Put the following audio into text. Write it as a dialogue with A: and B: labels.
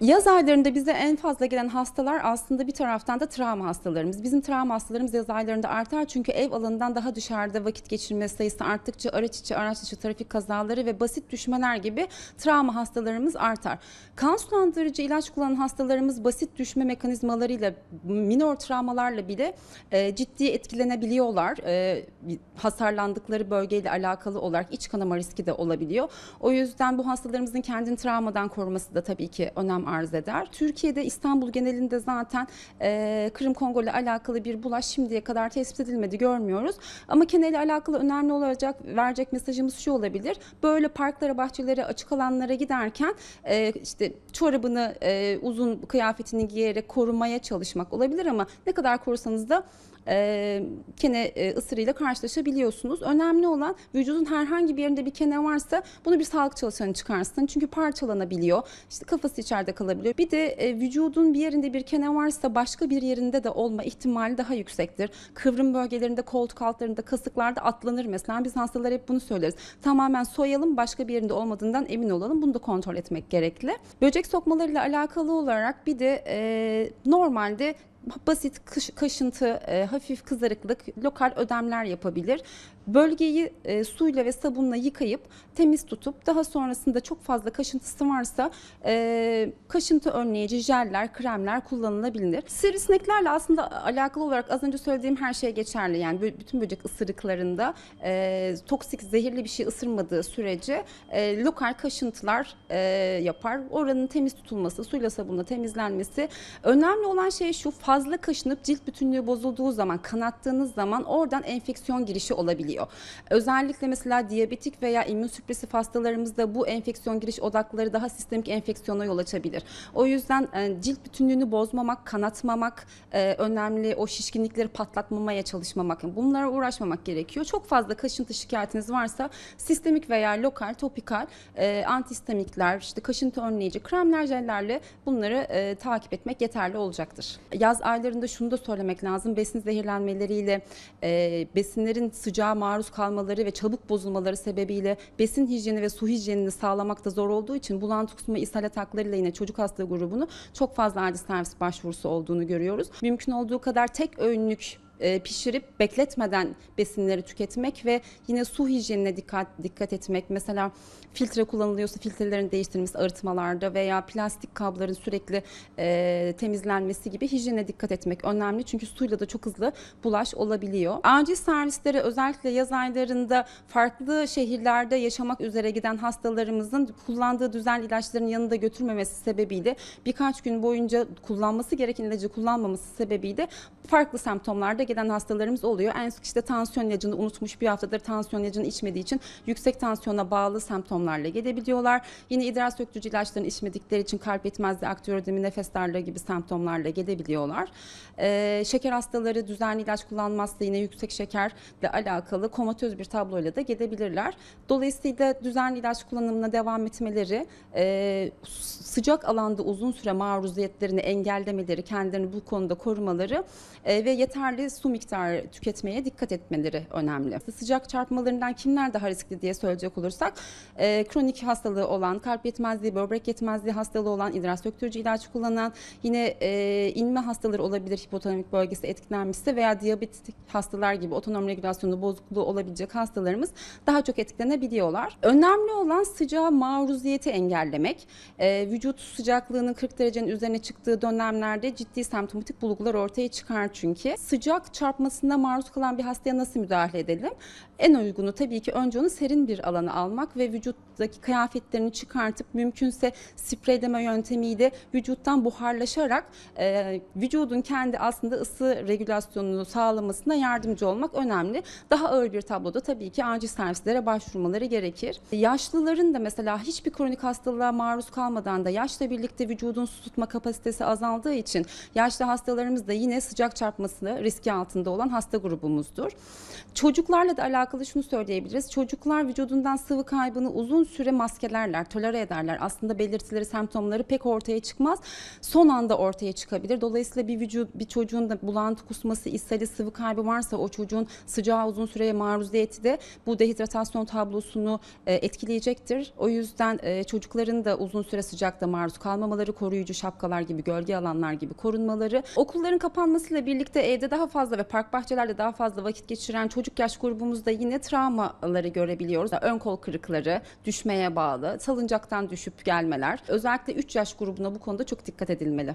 A: Yaz aylarında bize en fazla gelen hastalar aslında bir taraftan da travma hastalarımız. Bizim travma hastalarımız yaz aylarında artar çünkü ev alanından daha dışarıda vakit geçirme sayısı arttıkça araç içi, araç dışı trafik kazaları ve basit düşmeler gibi travma hastalarımız artar. Kan sulandırıcı ilaç kullanan hastalarımız basit düşme mekanizmalarıyla, minor travmalarla bile e, ciddi etkilenebiliyorlar. E, hasarlandıkları bölgeyle alakalı olarak iç kanama riski de olabiliyor. O yüzden bu hastalarımızın kendini travmadan koruması da tabii ki önem arz eder. Türkiye'de İstanbul genelinde zaten e, Kırım Kongo ile alakalı bir bulaş şimdiye kadar tespit edilmedi görmüyoruz. Ama Kene ile alakalı önemli olacak verecek mesajımız şu olabilir. Böyle parklara, bahçelere, açık alanlara giderken e, işte çorabını e, uzun kıyafetini giyerek korumaya çalışmak olabilir ama ne kadar korusanız da e, kene e, ısırığıyla ısırıyla karşılaşabiliyorsunuz. Önemli olan vücudun herhangi bir yerinde bir kene varsa bunu bir sağlık çalışanı çıkarsın. Çünkü parçalanabiliyor. İşte kafası içeride bırakılabiliyor. Bir de e, vücudun bir yerinde bir kene varsa başka bir yerinde de olma ihtimali daha yüksektir. Kıvrım bölgelerinde, koltuk altlarında, kasıklarda atlanır mesela. Biz hastalar hep bunu söyleriz. Tamamen soyalım, başka bir yerinde olmadığından emin olalım. Bunu da kontrol etmek gerekli. Böcek sokmalarıyla alakalı olarak bir de e, normalde basit kış, kaşıntı, e, hafif kızarıklık, lokal ödemler yapabilir. Bölgeyi e, suyla ve sabunla yıkayıp temiz tutup daha sonrasında çok fazla kaşıntısı varsa e, kaşıntı önleyici jeller, kremler kullanılabilir. Sivrisineklerle aslında alakalı olarak az önce söylediğim her şey geçerli. Yani bütün böcek ısırıklarında e, toksik zehirli bir şey ısırmadığı sürece e, lokal kaşıntılar e, yapar. Oranın temiz tutulması, suyla sabunla temizlenmesi. Önemli olan şey şu fazla kaşınıp cilt bütünlüğü bozulduğu zaman, kanattığınız zaman oradan enfeksiyon girişi olabiliyor. Özellikle mesela diyabetik veya immün süpresif hastalarımızda bu enfeksiyon giriş odakları daha sistemik enfeksiyona yol açabilir. O yüzden e, cilt bütünlüğünü bozmamak, kanatmamak e, önemli. O şişkinlikleri patlatmamaya çalışmamak, yani bunlara uğraşmamak gerekiyor. Çok fazla kaşıntı şikayetiniz varsa sistemik veya lokal, topikal e, antistamikler, işte kaşıntı önleyici kremler, jellerle bunları takip etmek yeterli olacaktır. Yaz aylarında şunu da söylemek lazım. Besin zehirlenmeleriyle e, besinlerin sıcağa maruz kalmaları ve çabuk bozulmaları sebebiyle besin hijyeni ve su hijyenini sağlamakta zor olduğu için bulantı kusma ishal ataklarıyla yine çocuk hasta grubunu çok fazla acil servis başvurusu olduğunu görüyoruz. Mümkün olduğu kadar tek öğünlük e, pişirip bekletmeden besinleri tüketmek ve yine su hijyenine dikkat dikkat etmek. Mesela filtre kullanılıyorsa filtrelerin değiştirilmesi arıtmalarda veya plastik kabların sürekli e, temizlenmesi gibi hijyene dikkat etmek önemli. Çünkü suyla da çok hızlı bulaş olabiliyor. Acil servisleri özellikle yaz aylarında farklı şehirlerde yaşamak üzere giden hastalarımızın kullandığı düzenli ilaçların yanında götürmemesi sebebiyle birkaç gün boyunca kullanması gereken ilacı kullanmaması sebebiyle farklı semptomlarda merak hastalarımız oluyor. En sık işte tansiyon ilacını unutmuş bir haftadır tansiyon ilacını içmediği için yüksek tansiyona bağlı semptomlarla gelebiliyorlar. Yine idrar söktürücü ilaçlarını içmedikleri için kalp yetmezliği, akciğerodemi, nefes darlığı gibi semptomlarla gelebiliyorlar. Ee, şeker hastaları düzenli ilaç kullanmazsa yine yüksek şekerle alakalı komatöz bir tabloyla da gelebilirler. Dolayısıyla düzenli ilaç kullanımına devam etmeleri, e, sıcak alanda uzun süre maruziyetlerini engellemeleri, kendilerini bu konuda korumaları e, ve yeterli su miktarı tüketmeye dikkat etmeleri önemli. Sıcak çarpmalarından kimler daha riskli diye söyleyecek olursak e, kronik hastalığı olan, kalp yetmezliği, böbrek yetmezliği hastalığı olan, idrar söktürücü ilaç kullanan, yine e, inme hastaları olabilir hipotonamik bölgesi etkilenmişse veya diyabetik hastalar gibi otonom regülasyonu bozukluğu olabilecek hastalarımız daha çok etkilenebiliyorlar. Önemli olan sıcağa maruziyeti engellemek. E, vücut sıcaklığının 40 derecenin üzerine çıktığı dönemlerde ciddi semptomatik bulgular ortaya çıkar çünkü. Sıcak ufak çarpmasına maruz kalan bir hastaya nasıl müdahale edelim? En uygunu tabii ki önce onu serin bir alana almak ve vücuttaki kıyafetlerini çıkartıp mümkünse spreyleme yöntemiyle vücuttan buharlaşarak e, vücudun kendi aslında ısı regülasyonunu sağlamasına yardımcı olmak önemli. Daha ağır bir tabloda tabii ki acil servislere başvurmaları gerekir. Yaşlıların da mesela hiçbir kronik hastalığa maruz kalmadan da yaşla birlikte vücudun su tutma kapasitesi azaldığı için yaşlı hastalarımız da yine sıcak çarpmasını riski etki altında olan hasta grubumuzdur. Çocuklarla da alakalı şunu söyleyebiliriz. Çocuklar vücudundan sıvı kaybını uzun süre maskelerler, tolere ederler. Aslında belirtileri, semptomları pek ortaya çıkmaz. Son anda ortaya çıkabilir. Dolayısıyla bir vücut bir çocuğun da bulantı, kusması, ishali, sıvı kaybı varsa o çocuğun sıcağa uzun süreye maruziyeti de bu dehidratasyon tablosunu e, etkileyecektir. O yüzden e, çocukların da uzun süre sıcakta maruz kalmamaları, koruyucu şapkalar gibi, gölge alanlar gibi korunmaları, okulların kapanmasıyla birlikte evde daha fazla fazla ve park bahçelerde daha fazla vakit geçiren çocuk yaş grubumuzda yine travmaları görebiliyoruz. Ön kol kırıkları, düşmeye bağlı, salıncaktan düşüp gelmeler. Özellikle 3 yaş grubuna bu konuda çok dikkat edilmeli.